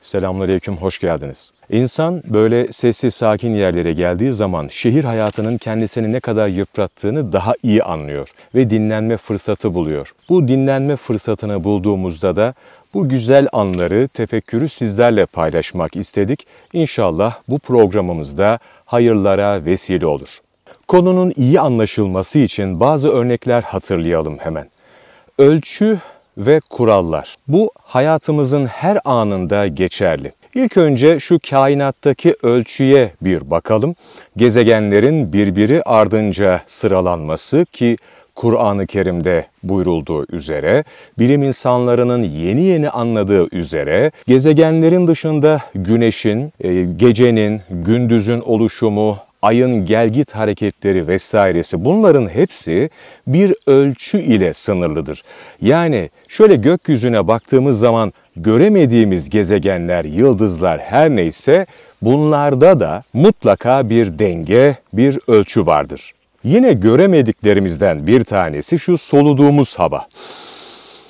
Selamünaleyküm, hoş geldiniz. İnsan böyle sessiz sakin yerlere geldiği zaman şehir hayatının kendisini ne kadar yıprattığını daha iyi anlıyor ve dinlenme fırsatı buluyor. Bu dinlenme fırsatını bulduğumuzda da bu güzel anları, tefekkürü sizlerle paylaşmak istedik. İnşallah bu programımızda hayırlara vesile olur. Konunun iyi anlaşılması için bazı örnekler hatırlayalım hemen. Ölçü ve kurallar. Bu hayatımızın her anında geçerli. İlk önce şu kainattaki ölçüye bir bakalım. Gezegenlerin birbiri ardınca sıralanması ki Kur'an-ı Kerim'de buyurulduğu üzere, bilim insanlarının yeni yeni anladığı üzere gezegenlerin dışında güneşin, e, gecenin, gündüzün oluşumu, ayın gelgit hareketleri vesairesi bunların hepsi bir ölçü ile sınırlıdır. Yani şöyle gökyüzüne baktığımız zaman göremediğimiz gezegenler, yıldızlar her neyse bunlarda da mutlaka bir denge, bir ölçü vardır. Yine göremediklerimizden bir tanesi şu soluduğumuz hava.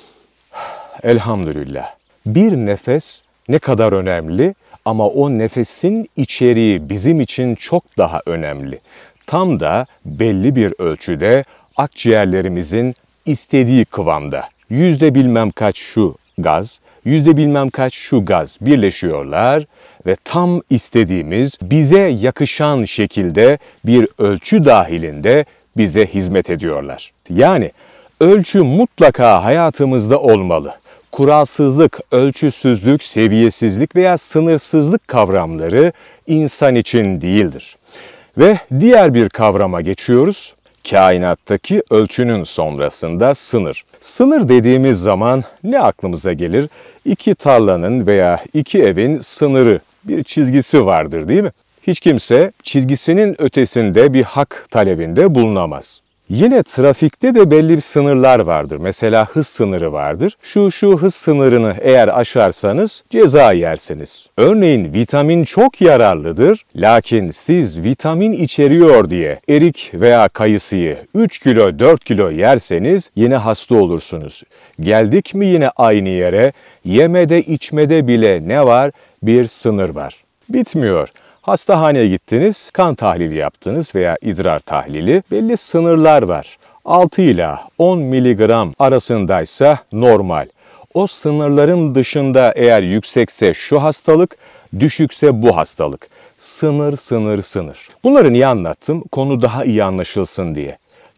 Elhamdülillah. Bir nefes ne kadar önemli? Ama o nefesin içeriği bizim için çok daha önemli. Tam da belli bir ölçüde akciğerlerimizin istediği kıvamda yüzde bilmem kaç şu gaz, yüzde bilmem kaç şu gaz birleşiyorlar ve tam istediğimiz bize yakışan şekilde bir ölçü dahilinde bize hizmet ediyorlar. Yani ölçü mutlaka hayatımızda olmalı kuralsızlık, ölçüsüzlük, seviyesizlik veya sınırsızlık kavramları insan için değildir. Ve diğer bir kavrama geçiyoruz. Kainattaki ölçünün sonrasında sınır. Sınır dediğimiz zaman ne aklımıza gelir? İki tarlanın veya iki evin sınırı, bir çizgisi vardır değil mi? Hiç kimse çizgisinin ötesinde bir hak talebinde bulunamaz. Yine trafikte de belli bir sınırlar vardır. Mesela hız sınırı vardır. Şu şu hız sınırını eğer aşarsanız ceza yersiniz. Örneğin vitamin çok yararlıdır. Lakin siz vitamin içeriyor diye erik veya kayısıyı 3 kilo 4 kilo yerseniz yine hasta olursunuz. Geldik mi yine aynı yere? Yemede içmede bile ne var? Bir sınır var. Bitmiyor. Hastahaneye gittiniz, kan tahlili yaptınız veya idrar tahlili. Belli sınırlar var. 6 ile 10 miligram arasındaysa normal. O sınırların dışında eğer yüksekse şu hastalık, düşükse bu hastalık. Sınır, sınır, sınır. Bunları niye anlattım? Konu daha iyi anlaşılsın diye.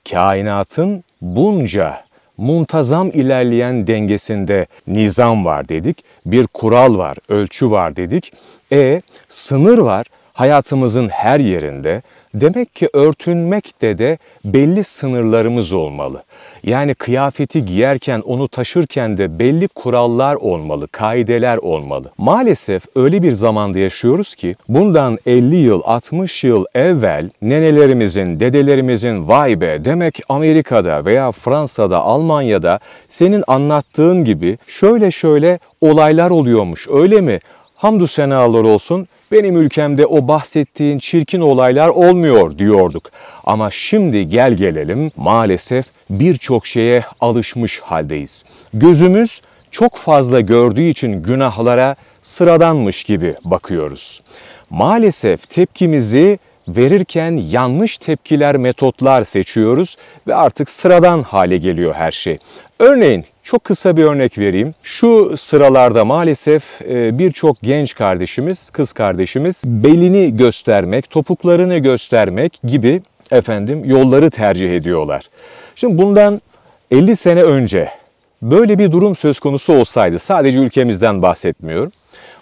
Kainatın bunca muntazam ilerleyen dengesinde nizam var dedik, bir kural var, ölçü var dedik. E sınır var hayatımızın her yerinde, Demek ki örtünmekte de belli sınırlarımız olmalı. Yani kıyafeti giyerken, onu taşırken de belli kurallar olmalı, kaideler olmalı. Maalesef öyle bir zamanda yaşıyoruz ki bundan 50 yıl, 60 yıl evvel nenelerimizin, dedelerimizin vay be demek Amerika'da veya Fransa'da, Almanya'da senin anlattığın gibi şöyle şöyle olaylar oluyormuş öyle mi? Hamdü senalar olsun benim ülkemde o bahsettiğin çirkin olaylar olmuyor diyorduk. Ama şimdi gel gelelim maalesef birçok şeye alışmış haldeyiz. Gözümüz çok fazla gördüğü için günahlara sıradanmış gibi bakıyoruz. Maalesef tepkimizi verirken yanlış tepkiler, metotlar seçiyoruz ve artık sıradan hale geliyor her şey. Örneğin çok kısa bir örnek vereyim. Şu sıralarda maalesef e, birçok genç kardeşimiz, kız kardeşimiz belini göstermek, topuklarını göstermek gibi efendim yolları tercih ediyorlar. Şimdi bundan 50 sene önce böyle bir durum söz konusu olsaydı, sadece ülkemizden bahsetmiyorum.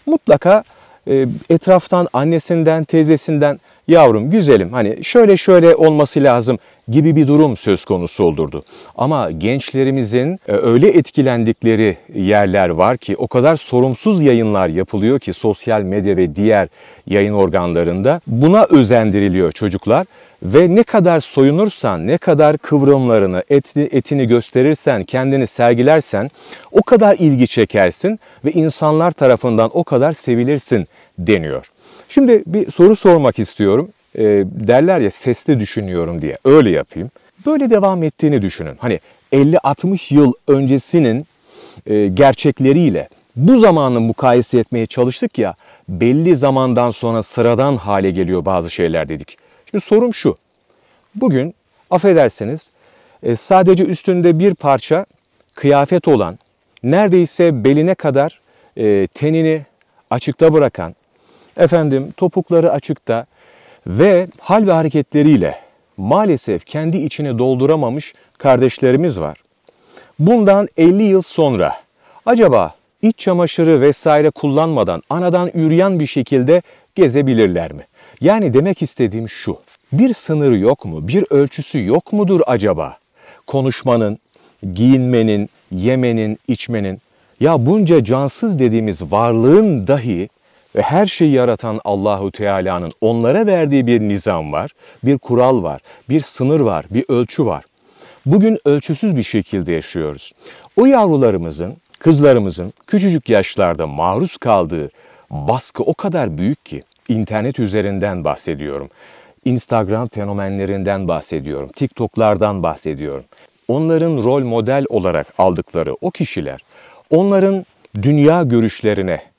Mutlaka e, etraftan, annesinden, teyzesinden yavrum güzelim hani şöyle şöyle olması lazım gibi bir durum söz konusu olurdu. Ama gençlerimizin e, öyle etkilendikleri yerler var ki o kadar sorumsuz yayınlar yapılıyor ki sosyal medya ve diğer yayın organlarında buna özendiriliyor çocuklar ve ne kadar soyunursan, ne kadar kıvrımlarını, etini, etini gösterirsen, kendini sergilersen o kadar ilgi çekersin ve insanlar tarafından o kadar sevilirsin deniyor. Şimdi bir soru sormak istiyorum e, derler ya sesli düşünüyorum diye öyle yapayım. Böyle devam ettiğini düşünün. Hani 50-60 yıl öncesinin e, gerçekleriyle bu zamanı mukayese etmeye çalıştık ya belli zamandan sonra sıradan hale geliyor bazı şeyler dedik. Şimdi sorum şu. Bugün affedersiniz e, sadece üstünde bir parça kıyafet olan neredeyse beline kadar e, tenini açıkta bırakan efendim topukları açıkta ve hal ve hareketleriyle maalesef kendi içine dolduramamış kardeşlerimiz var. Bundan 50 yıl sonra acaba iç çamaşırı vesaire kullanmadan anadan üryan bir şekilde gezebilirler mi? Yani demek istediğim şu. Bir sınırı yok mu? Bir ölçüsü yok mudur acaba? Konuşmanın, giyinmenin, yemenin, içmenin ya bunca cansız dediğimiz varlığın dahi ve her şeyi yaratan Allahu Teala'nın onlara verdiği bir nizam var, bir kural var, bir sınır var, bir ölçü var. Bugün ölçüsüz bir şekilde yaşıyoruz. O yavrularımızın, kızlarımızın küçücük yaşlarda maruz kaldığı baskı o kadar büyük ki internet üzerinden bahsediyorum. Instagram fenomenlerinden bahsediyorum. TikTok'lardan bahsediyorum. Onların rol model olarak aldıkları o kişiler onların dünya görüşlerine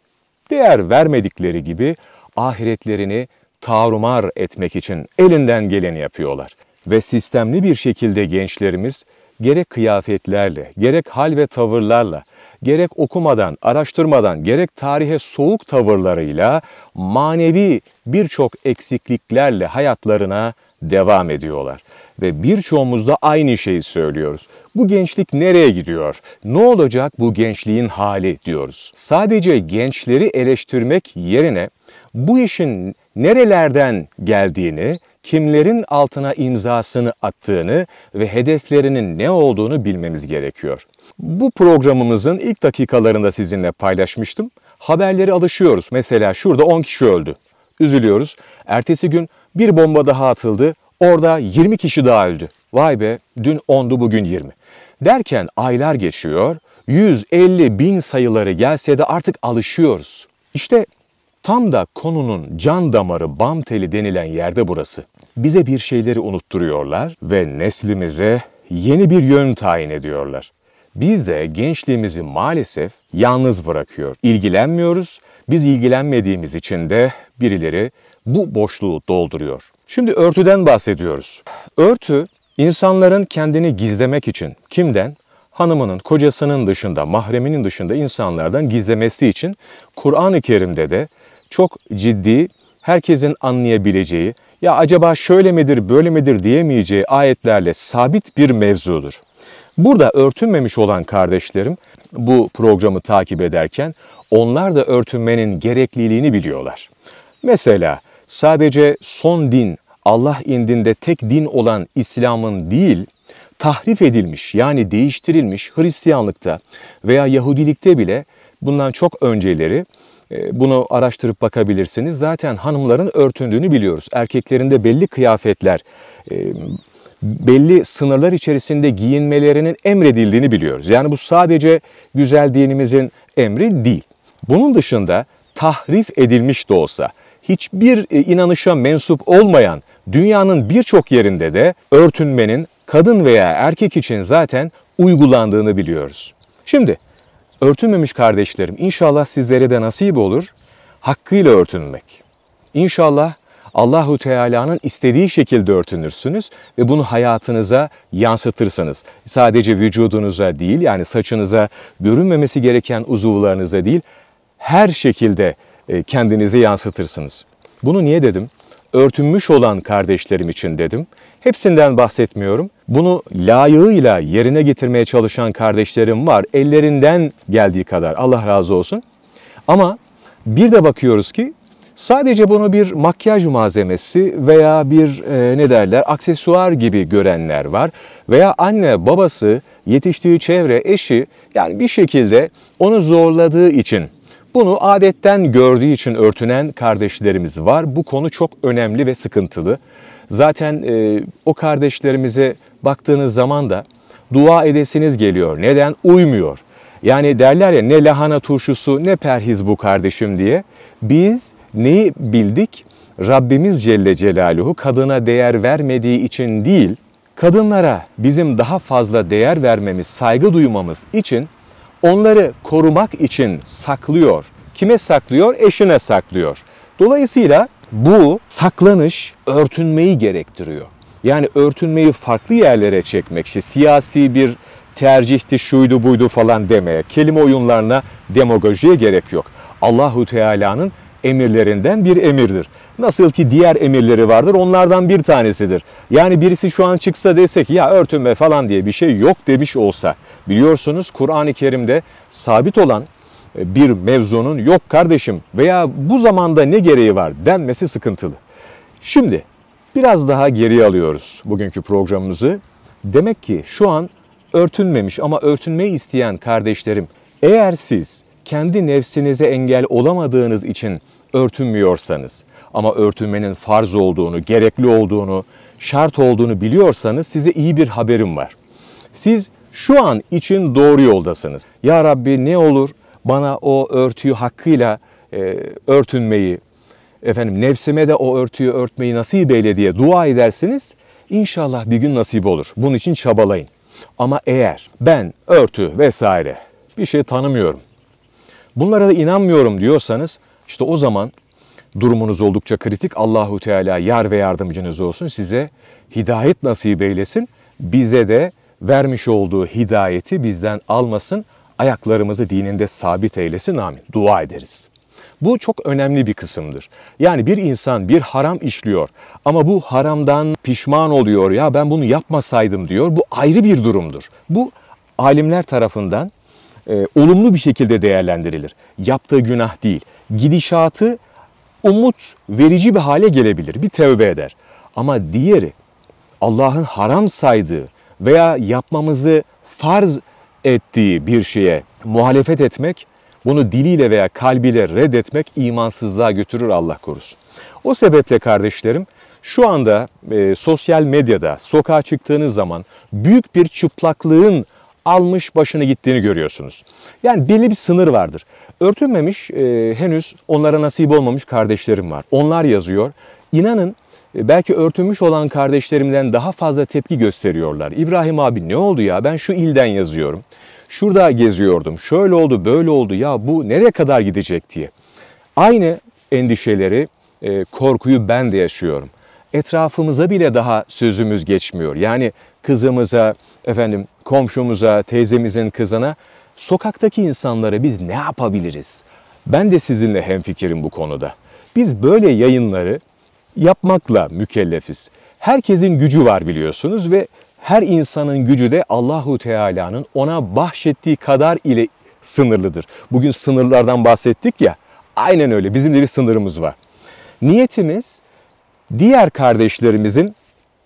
değer vermedikleri gibi ahiretlerini tarumar etmek için elinden geleni yapıyorlar. Ve sistemli bir şekilde gençlerimiz gerek kıyafetlerle, gerek hal ve tavırlarla, gerek okumadan, araştırmadan, gerek tarihe soğuk tavırlarıyla manevi birçok eksikliklerle hayatlarına devam ediyorlar ve birçoğumuz da aynı şeyi söylüyoruz. Bu gençlik nereye gidiyor? Ne olacak bu gençliğin hali diyoruz. Sadece gençleri eleştirmek yerine bu işin nerelerden geldiğini, kimlerin altına imzasını attığını ve hedeflerinin ne olduğunu bilmemiz gerekiyor. Bu programımızın ilk dakikalarında sizinle paylaşmıştım. Haberleri alışıyoruz. Mesela şurada 10 kişi öldü. Üzülüyoruz. Ertesi gün bir bomba daha atıldı. Orada 20 kişi daha öldü. Vay be dün 10'du bugün 20. Derken aylar geçiyor. 150 bin sayıları gelse de artık alışıyoruz. İşte tam da konunun can damarı bam teli denilen yerde burası. Bize bir şeyleri unutturuyorlar ve neslimize yeni bir yön tayin ediyorlar. Biz de gençliğimizi maalesef yalnız bırakıyor. İlgilenmiyoruz. Biz ilgilenmediğimiz için de birileri bu boşluğu dolduruyor. Şimdi örtüden bahsediyoruz. Örtü insanların kendini gizlemek için kimden? Hanımının, kocasının dışında, mahreminin dışında insanlardan gizlemesi için Kur'an-ı Kerim'de de çok ciddi, herkesin anlayabileceği, ya acaba şöyle midir, böyle midir diyemeyeceği ayetlerle sabit bir mevzudur. Burada örtünmemiş olan kardeşlerim bu programı takip ederken onlar da örtünmenin gerekliliğini biliyorlar. Mesela sadece son din Allah indinde tek din olan İslam'ın değil, tahrif edilmiş yani değiştirilmiş Hristiyanlıkta veya Yahudilikte bile bundan çok önceleri e, bunu araştırıp bakabilirsiniz. Zaten hanımların örtündüğünü biliyoruz. Erkeklerinde belli kıyafetler, e, belli sınırlar içerisinde giyinmelerinin emredildiğini biliyoruz. Yani bu sadece güzel dinimizin emri değil. Bunun dışında tahrif edilmiş de olsa hiçbir e, inanışa mensup olmayan dünyanın birçok yerinde de örtünmenin kadın veya erkek için zaten uygulandığını biliyoruz. Şimdi örtünmemiş kardeşlerim inşallah sizlere de nasip olur hakkıyla örtünmek. İnşallah Allahu Teala'nın istediği şekilde örtünürsünüz ve bunu hayatınıza yansıtırsanız sadece vücudunuza değil yani saçınıza görünmemesi gereken uzuvlarınıza değil her şekilde e, kendinizi yansıtırsınız. Bunu niye dedim? Örtünmüş olan kardeşlerim için dedim. Hepsinden bahsetmiyorum. Bunu layığıyla yerine getirmeye çalışan kardeşlerim var. Ellerinden geldiği kadar Allah razı olsun. Ama bir de bakıyoruz ki sadece bunu bir makyaj malzemesi veya bir e, ne derler aksesuar gibi görenler var. Veya anne babası yetiştiği çevre eşi yani bir şekilde onu zorladığı için bunu adetten gördüğü için örtünen kardeşlerimiz var. Bu konu çok önemli ve sıkıntılı. Zaten e, o kardeşlerimize baktığınız zaman da dua edesiniz geliyor. Neden? Uymuyor. Yani derler ya ne lahana turşusu ne perhiz bu kardeşim diye. Biz neyi bildik? Rabbimiz Celle Celaluhu kadına değer vermediği için değil, kadınlara bizim daha fazla değer vermemiz, saygı duymamız için onları korumak için saklıyor. Kime saklıyor? Eşine saklıyor. Dolayısıyla bu saklanış örtünmeyi gerektiriyor. Yani örtünmeyi farklı yerlere çekmek, işte siyasi bir tercihti, şuydu buydu falan demeye, kelime oyunlarına, demagojiye gerek yok. Allahu Teala'nın emirlerinden bir emirdir. Nasıl ki diğer emirleri vardır onlardan bir tanesidir. Yani birisi şu an çıksa dese ki ya örtünme falan diye bir şey yok demiş olsa Biliyorsunuz Kur'an-ı Kerim'de sabit olan e, bir mevzunun yok kardeşim veya bu zamanda ne gereği var denmesi sıkıntılı. Şimdi biraz daha geriye alıyoruz bugünkü programımızı. Demek ki şu an örtünmemiş ama örtünmeyi isteyen kardeşlerim eğer siz kendi nefsinize engel olamadığınız için örtünmüyorsanız ama örtünmenin farz olduğunu, gerekli olduğunu, şart olduğunu biliyorsanız size iyi bir haberim var. Siz şu an için doğru yoldasınız. Ya Rabbi ne olur bana o örtüyü hakkıyla e, örtünmeyi, efendim nefsime de o örtüyü örtmeyi nasip eyle diye dua edersiniz. İnşallah bir gün nasip olur. Bunun için çabalayın. Ama eğer ben örtü vesaire bir şey tanımıyorum. Bunlara da inanmıyorum diyorsanız işte o zaman durumunuz oldukça kritik. Allahu Teala yar ve yardımcınız olsun. Size hidayet nasip eylesin. Bize de vermiş olduğu hidayeti bizden almasın, ayaklarımızı dininde sabit eylesin amin. Dua ederiz. Bu çok önemli bir kısımdır. Yani bir insan bir haram işliyor ama bu haramdan pişman oluyor ya ben bunu yapmasaydım diyor. Bu ayrı bir durumdur. Bu alimler tarafından e, olumlu bir şekilde değerlendirilir. Yaptığı günah değil. Gidişatı umut verici bir hale gelebilir. Bir tevbe eder. Ama diğeri Allah'ın haram saydığı veya yapmamızı farz ettiği bir şeye muhalefet etmek, bunu diliyle veya kalbiyle reddetmek imansızlığa götürür Allah korusun. O sebeple kardeşlerim şu anda e, sosyal medyada sokağa çıktığınız zaman büyük bir çıplaklığın almış başını gittiğini görüyorsunuz. Yani belli bir sınır vardır. Örtünmemiş, e, henüz onlara nasip olmamış kardeşlerim var. Onlar yazıyor. İnanın e, belki örtünmüş olan kardeşlerimden daha fazla tepki gösteriyorlar. İbrahim abi ne oldu ya ben şu ilden yazıyorum. Şurada geziyordum. Şöyle oldu, böyle oldu. Ya bu nereye kadar gidecek diye. Aynı endişeleri, e, korkuyu ben de yaşıyorum. Etrafımıza bile daha sözümüz geçmiyor. Yani kızımıza, efendim komşumuza, teyzemizin kızına, sokaktaki insanlara biz ne yapabiliriz? Ben de sizinle hemfikirim bu konuda. Biz böyle yayınları yapmakla mükellefiz. Herkesin gücü var biliyorsunuz ve her insanın gücü de Allahu Teala'nın ona bahşettiği kadar ile sınırlıdır. Bugün sınırlardan bahsettik ya. Aynen öyle. Bizim de bir sınırımız var. Niyetimiz diğer kardeşlerimizin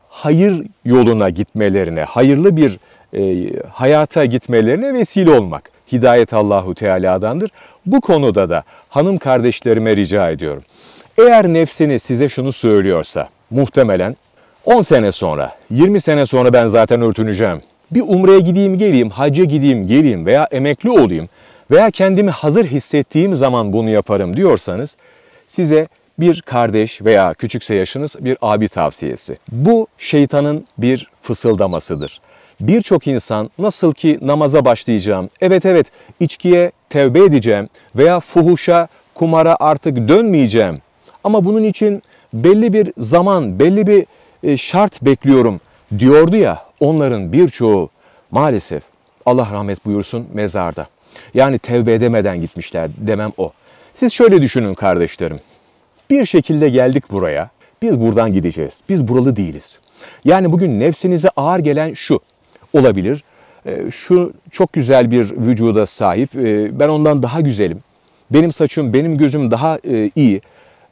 hayır yoluna gitmelerine, hayırlı bir e, hayata gitmelerine vesile olmak. Hidayet Allahu Teala'dandır. Bu konuda da hanım kardeşlerime rica ediyorum. Eğer nefsiniz size şunu söylüyorsa muhtemelen 10 sene sonra, 20 sene sonra ben zaten örtüneceğim. Bir umreye gideyim geleyim, hacca gideyim geleyim veya emekli olayım veya kendimi hazır hissettiğim zaman bunu yaparım diyorsanız size bir kardeş veya küçükse yaşınız bir abi tavsiyesi. Bu şeytanın bir fısıldamasıdır. Birçok insan nasıl ki namaza başlayacağım, evet evet içkiye tevbe edeceğim veya fuhuşa, kumara artık dönmeyeceğim ama bunun için belli bir zaman, belli bir e, şart bekliyorum diyordu ya onların birçoğu maalesef Allah rahmet buyursun mezarda. Yani tevbe edemeden gitmişler demem o. Siz şöyle düşünün kardeşlerim. Bir şekilde geldik buraya. Biz buradan gideceğiz. Biz buralı değiliz. Yani bugün nefsinize ağır gelen şu olabilir. E, şu çok güzel bir vücuda sahip. E, ben ondan daha güzelim. Benim saçım, benim gözüm daha iyi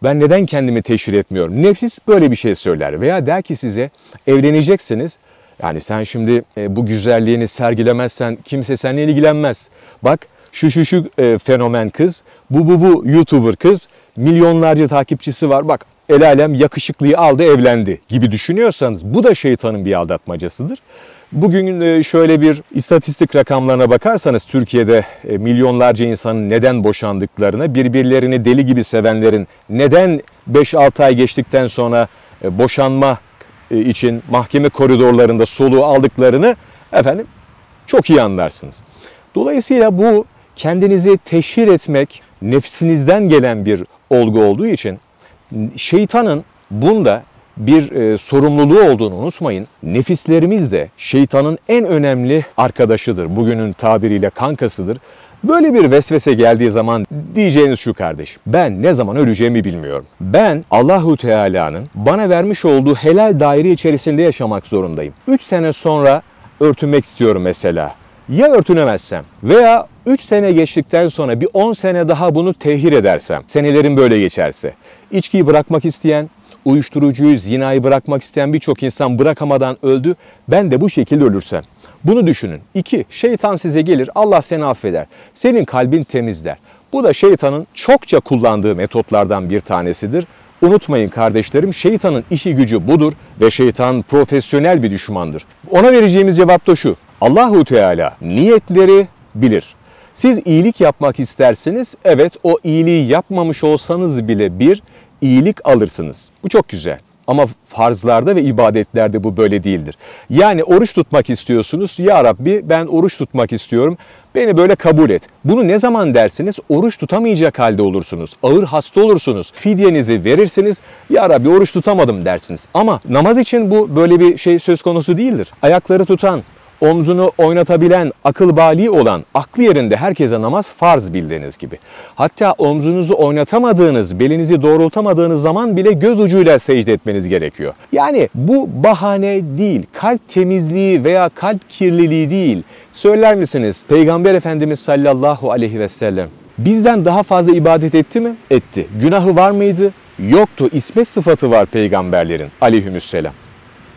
ben neden kendimi teşhir etmiyorum? Nefis böyle bir şey söyler veya der ki size evleneceksiniz. Yani sen şimdi e, bu güzelliğini sergilemezsen kimse seninle ilgilenmez. Bak şu şu şu e, fenomen kız, bu bu bu YouTuber kız, milyonlarca takipçisi var. Bak el alem yakışıklıyı aldı evlendi gibi düşünüyorsanız bu da şeytanın bir aldatmacasıdır. Bugün e, şöyle bir istatistik rakamlarına bakarsanız Türkiye'de e, milyonlarca insanın neden boşandıklarına, birbirlerini deli gibi sevenlerin neden 5-6 ay geçtikten sonra e, boşanma için mahkeme koridorlarında soluğu aldıklarını efendim çok iyi anlarsınız. Dolayısıyla bu kendinizi teşhir etmek nefsinizden gelen bir olgu olduğu için Şeytanın bunda bir e, sorumluluğu olduğunu unutmayın. Nefislerimiz de şeytanın en önemli arkadaşıdır. Bugünün tabiriyle kankasıdır. Böyle bir vesvese geldiği zaman diyeceğiniz şu kardeş. Ben ne zaman öleceğimi bilmiyorum. Ben Allahu Teala'nın bana vermiş olduğu helal daire içerisinde yaşamak zorundayım. 3 sene sonra örtünmek istiyorum mesela. Ya örtünemezsem veya 3 sene geçtikten sonra bir 10 sene daha bunu tehir edersem, senelerin böyle geçerse, içkiyi bırakmak isteyen, uyuşturucuyu, zinayı bırakmak isteyen birçok insan bırakamadan öldü. Ben de bu şekilde ölürsem. Bunu düşünün. 2. Şeytan size gelir, Allah seni affeder. Senin kalbin temizler. Bu da şeytanın çokça kullandığı metotlardan bir tanesidir. Unutmayın kardeşlerim şeytanın işi gücü budur ve şeytan profesyonel bir düşmandır. Ona vereceğimiz cevap da şu. Allahu Teala niyetleri bilir. Siz iyilik yapmak istersiniz. Evet o iyiliği yapmamış olsanız bile bir iyilik alırsınız. Bu çok güzel. Ama farzlarda ve ibadetlerde bu böyle değildir. Yani oruç tutmak istiyorsunuz. Ya Rabbi ben oruç tutmak istiyorum. Beni böyle kabul et. Bunu ne zaman dersiniz? Oruç tutamayacak halde olursunuz. Ağır hasta olursunuz. Fidyenizi verirsiniz. Ya Rabbi oruç tutamadım dersiniz. Ama namaz için bu böyle bir şey söz konusu değildir. Ayakları tutan, omzunu oynatabilen, akıl bali olan, aklı yerinde herkese namaz farz bildiğiniz gibi. Hatta omzunuzu oynatamadığınız, belinizi doğrultamadığınız zaman bile göz ucuyla secde etmeniz gerekiyor. Yani bu bahane değil, kalp temizliği veya kalp kirliliği değil. Söyler misiniz Peygamber Efendimiz sallallahu aleyhi ve sellem bizden daha fazla ibadet etti mi? Etti. Günahı var mıydı? Yoktu. İsmet sıfatı var peygamberlerin aleyhümüsselam.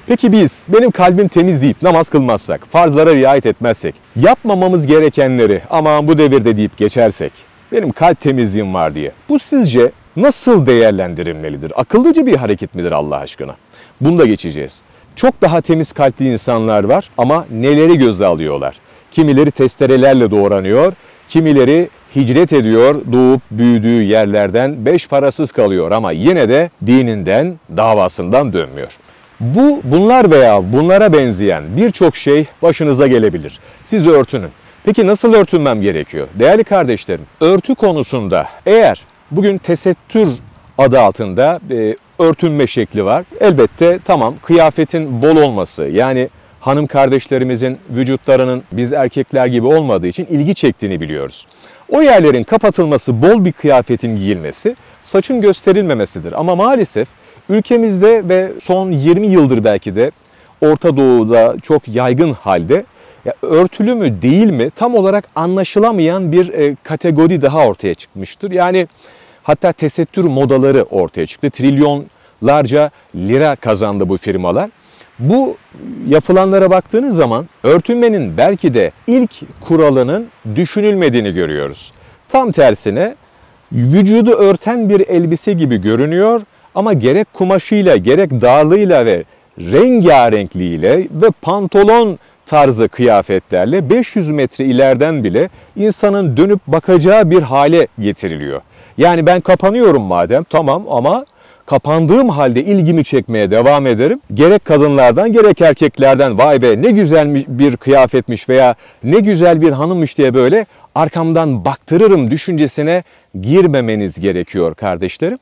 Peki biz benim kalbim temiz deyip namaz kılmazsak, farzlara riayet etmezsek, yapmamamız gerekenleri aman bu devirde deyip geçersek, benim kalp temizliğim var diye. Bu sizce nasıl değerlendirilmelidir? Akıllıca bir hareket midir Allah aşkına? Bunu da geçeceğiz. Çok daha temiz kalpli insanlar var ama neleri göze alıyorlar? Kimileri testerelerle doğranıyor, kimileri hicret ediyor, doğup büyüdüğü yerlerden beş parasız kalıyor ama yine de dininden, davasından dönmüyor. Bu, bunlar veya bunlara benzeyen birçok şey başınıza gelebilir. Siz örtünün. Peki nasıl örtünmem gerekiyor? Değerli kardeşlerim, örtü konusunda eğer bugün tesettür adı altında e, örtünme şekli var. Elbette tamam kıyafetin bol olması yani hanım kardeşlerimizin vücutlarının biz erkekler gibi olmadığı için ilgi çektiğini biliyoruz. O yerlerin kapatılması, bol bir kıyafetin giyilmesi, saçın gösterilmemesidir. Ama maalesef Ülkemizde ve son 20 yıldır belki de Orta Doğu'da çok yaygın halde ya örtülü mü değil mi tam olarak anlaşılamayan bir e, kategori daha ortaya çıkmıştır. Yani hatta tesettür modaları ortaya çıktı. Trilyonlarca lira kazandı bu firmalar. Bu yapılanlara baktığınız zaman örtünmenin belki de ilk kuralının düşünülmediğini görüyoruz. Tam tersine vücudu örten bir elbise gibi görünüyor ama gerek kumaşıyla, gerek darlığıyla ve rengarenkliğiyle ve pantolon tarzı kıyafetlerle 500 metre ilerden bile insanın dönüp bakacağı bir hale getiriliyor. Yani ben kapanıyorum madem tamam ama kapandığım halde ilgimi çekmeye devam ederim. Gerek kadınlardan gerek erkeklerden vay be ne güzel bir kıyafetmiş veya ne güzel bir hanımmış diye böyle arkamdan baktırırım düşüncesine girmemeniz gerekiyor kardeşlerim.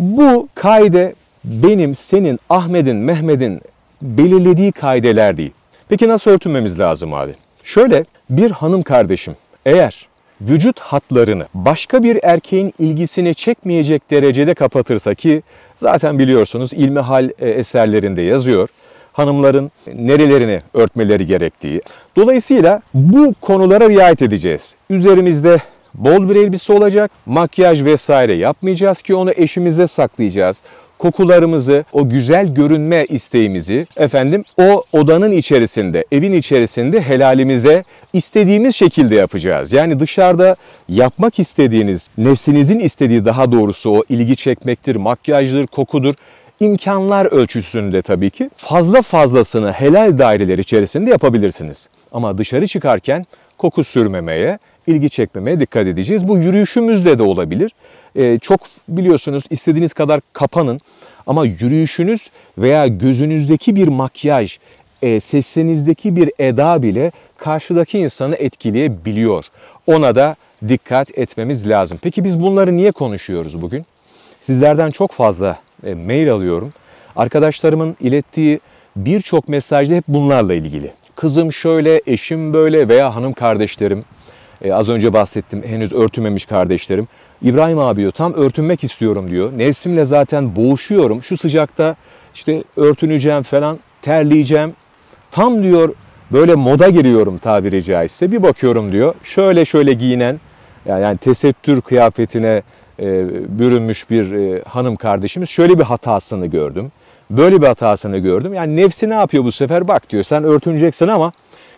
Bu kaide benim, senin, Ahmet'in, Mehmet'in belirlediği kaideler değil. Peki nasıl örtünmemiz lazım abi? Şöyle bir hanım kardeşim eğer vücut hatlarını başka bir erkeğin ilgisini çekmeyecek derecede kapatırsa ki zaten biliyorsunuz ilmihal e, eserlerinde yazıyor hanımların nerelerini örtmeleri gerektiği. Dolayısıyla bu konulara riayet edeceğiz. Üzerimizde Bol bir elbise olacak. Makyaj vesaire yapmayacağız ki onu eşimize saklayacağız kokularımızı, o güzel görünme isteğimizi efendim o odanın içerisinde, evin içerisinde helalimize istediğimiz şekilde yapacağız. Yani dışarıda yapmak istediğiniz, nefsinizin istediği daha doğrusu o ilgi çekmektir, makyajdır, kokudur imkanlar ölçüsünde tabii ki fazla fazlasını helal daireler içerisinde yapabilirsiniz. Ama dışarı çıkarken koku sürmemeye, ilgi çekmemeye dikkat edeceğiz. Bu yürüyüşümüzde de olabilir. Ee, çok biliyorsunuz istediğiniz kadar kapanın ama yürüyüşünüz veya gözünüzdeki bir makyaj, e, sesinizdeki bir eda bile karşıdaki insanı etkileyebiliyor. Ona da dikkat etmemiz lazım. Peki biz bunları niye konuşuyoruz bugün? Sizlerden çok fazla e, mail alıyorum. Arkadaşlarımın ilettiği birçok mesajda hep bunlarla ilgili. Kızım şöyle, eşim böyle veya hanım kardeşlerim e, az önce bahsettim henüz örtünmemiş kardeşlerim. İbrahim abi diyor tam örtünmek istiyorum diyor. Nefsimle zaten boğuşuyorum. Şu sıcakta işte örtüneceğim falan terleyeceğim. Tam diyor böyle moda giriyorum tabiri caizse. Bir bakıyorum diyor şöyle şöyle giyinen yani tesettür kıyafetine e, bürünmüş bir e, hanım kardeşimiz şöyle bir hatasını gördüm. Böyle bir hatasını gördüm. Yani nefsi ne yapıyor bu sefer? Bak diyor sen örtüneceksin ama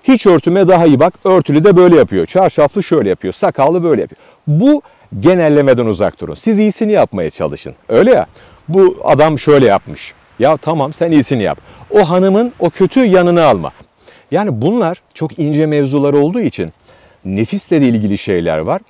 hiç örtüme daha iyi bak. Örtülü de böyle yapıyor. Çarşaflı şöyle yapıyor. Sakallı böyle yapıyor. Bu genellemeden uzak durun. Siz iyisini yapmaya çalışın. Öyle ya. Bu adam şöyle yapmış. Ya tamam sen iyisini yap. O hanımın o kötü yanını alma. Yani bunlar çok ince mevzular olduğu için nefisle de ilgili şeyler var.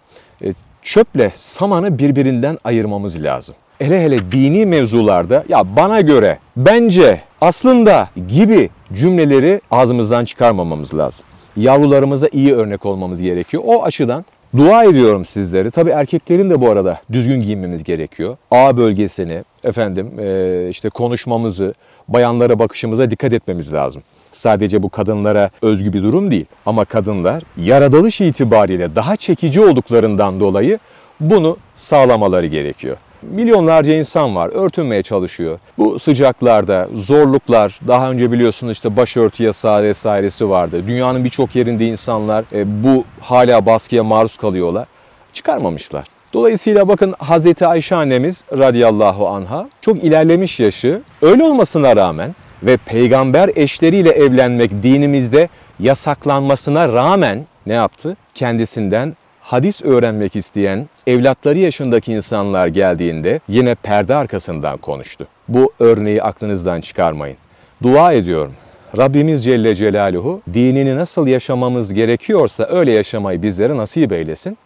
E, çöple samanı birbirinden ayırmamız lazım hele hele dini mevzularda ya bana göre, bence, aslında gibi cümleleri ağzımızdan çıkarmamamız lazım. Yavrularımıza iyi örnek olmamız gerekiyor. O açıdan Dua ediyorum sizleri. Tabi erkeklerin de bu arada düzgün giyinmemiz gerekiyor. A bölgesini, efendim e, işte konuşmamızı, bayanlara bakışımıza dikkat etmemiz lazım. Sadece bu kadınlara özgü bir durum değil. Ama kadınlar yaratılış itibariyle daha çekici olduklarından dolayı bunu sağlamaları gerekiyor. Milyonlarca insan var, örtünmeye çalışıyor. Bu sıcaklarda zorluklar, daha önce biliyorsunuz işte başörtü yasağı vesairesi vardı. Dünyanın birçok yerinde insanlar e, bu hala baskıya maruz kalıyorlar. Çıkarmamışlar. Dolayısıyla bakın Hazreti Ayşe annemiz radıyallahu anha çok ilerlemiş yaşı öyle olmasına rağmen ve peygamber eşleriyle evlenmek dinimizde yasaklanmasına rağmen ne yaptı? Kendisinden hadis öğrenmek isteyen evlatları yaşındaki insanlar geldiğinde yine perde arkasından konuştu. Bu örneği aklınızdan çıkarmayın. Dua ediyorum. Rabbimiz Celle Celaluhu dinini nasıl yaşamamız gerekiyorsa öyle yaşamayı bizlere nasip eylesin.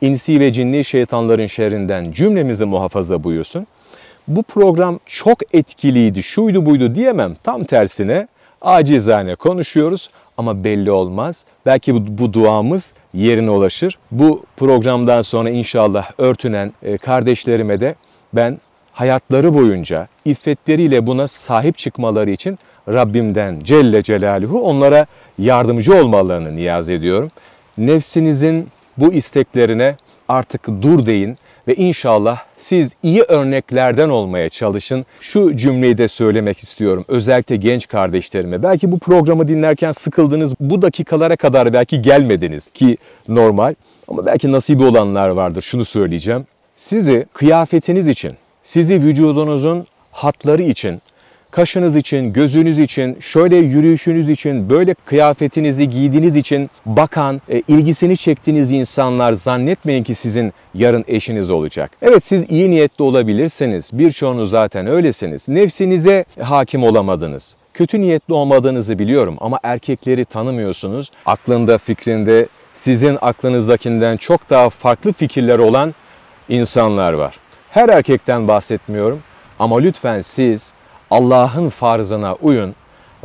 İnsi ve cinli şeytanların şerrinden cümlemizi muhafaza buyursun. Bu program çok etkiliydi, şuydu buydu diyemem. Tam tersine acizane konuşuyoruz ama belli olmaz. Belki bu, bu duamız yerine ulaşır. Bu programdan sonra inşallah örtünen e, kardeşlerime de ben hayatları boyunca iffetleriyle buna sahip çıkmaları için Rabbimden Celle Celaluhu onlara yardımcı olmalarını niyaz ediyorum. Nefsinizin bu isteklerine artık dur deyin ve inşallah siz iyi örneklerden olmaya çalışın. Şu cümleyi de söylemek istiyorum özellikle genç kardeşlerime. Belki bu programı dinlerken sıkıldınız, bu dakikalara kadar belki gelmediniz ki normal. Ama belki nasibi olanlar vardır şunu söyleyeceğim. Sizi kıyafetiniz için, sizi vücudunuzun hatları için kaşınız için, gözünüz için, şöyle yürüyüşünüz için, böyle kıyafetinizi giydiğiniz için bakan, e, ilgisini çektiğiniz insanlar zannetmeyin ki sizin yarın eşiniz olacak. Evet siz iyi niyetli olabilirsiniz. Birçoğunuz zaten öylesiniz. Nefsinize hakim olamadınız. Kötü niyetli olmadığınızı biliyorum ama erkekleri tanımıyorsunuz. Aklında, fikrinde sizin aklınızdakinden çok daha farklı fikirler olan insanlar var. Her erkekten bahsetmiyorum ama lütfen siz Allah'ın farzına uyun.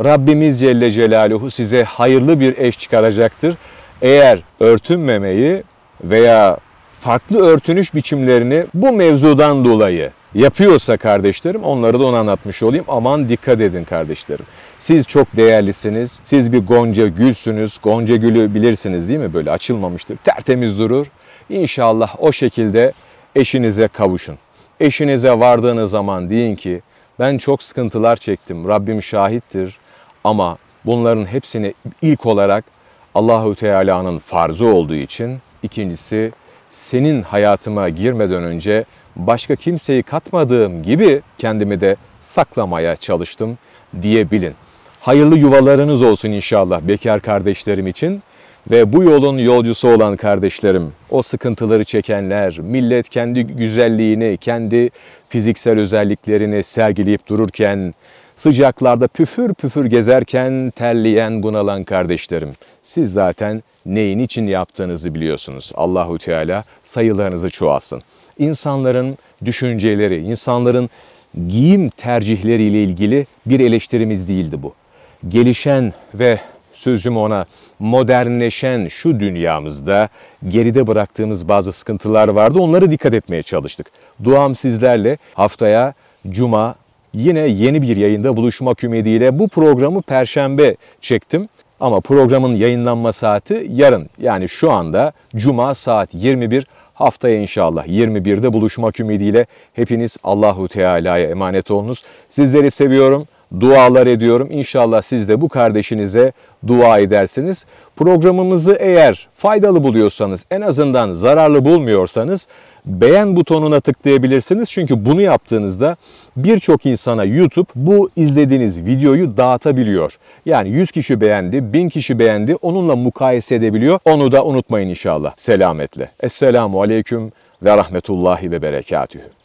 Rabbimiz Celle Celaluhu size hayırlı bir eş çıkaracaktır. Eğer örtünmemeyi veya farklı örtünüş biçimlerini bu mevzudan dolayı yapıyorsa kardeşlerim onları da onu anlatmış olayım. Aman dikkat edin kardeşlerim. Siz çok değerlisiniz. Siz bir gonca gülsünüz. Gonca gülü bilirsiniz değil mi? Böyle açılmamıştır. Tertemiz durur. İnşallah o şekilde eşinize kavuşun. Eşinize vardığınız zaman deyin ki ben çok sıkıntılar çektim. Rabbim şahittir. Ama bunların hepsini ilk olarak Allahu Teala'nın farzı olduğu için, ikincisi senin hayatıma girmeden önce başka kimseyi katmadığım gibi kendimi de saklamaya çalıştım diyebilin. Hayırlı yuvalarınız olsun inşallah bekar kardeşlerim için. Ve bu yolun yolcusu olan kardeşlerim, o sıkıntıları çekenler, millet kendi güzelliğini, kendi fiziksel özelliklerini sergileyip dururken, sıcaklarda püfür püfür gezerken terleyen bunalan kardeşlerim, siz zaten neyin için yaptığınızı biliyorsunuz. Allahu Teala sayılarınızı çoğalsın. İnsanların düşünceleri, insanların giyim tercihleriyle ilgili bir eleştirimiz değildi bu. Gelişen ve sözüm ona modernleşen şu dünyamızda geride bıraktığımız bazı sıkıntılar vardı. Onları dikkat etmeye çalıştık. Duam sizlerle haftaya cuma yine yeni bir yayında buluşmak ümidiyle bu programı perşembe çektim. Ama programın yayınlanma saati yarın yani şu anda cuma saat 21 haftaya inşallah 21'de buluşmak ümidiyle hepiniz Allahu Teala'ya emanet olunuz. Sizleri seviyorum dualar ediyorum. İnşallah siz de bu kardeşinize dua edersiniz. Programımızı eğer faydalı buluyorsanız, en azından zararlı bulmuyorsanız beğen butonuna tıklayabilirsiniz. Çünkü bunu yaptığınızda birçok insana YouTube bu izlediğiniz videoyu dağıtabiliyor. Yani 100 kişi beğendi, 1000 kişi beğendi onunla mukayese edebiliyor. Onu da unutmayın inşallah. Selametle. Esselamu Aleyküm ve Rahmetullahi ve Berekatühü.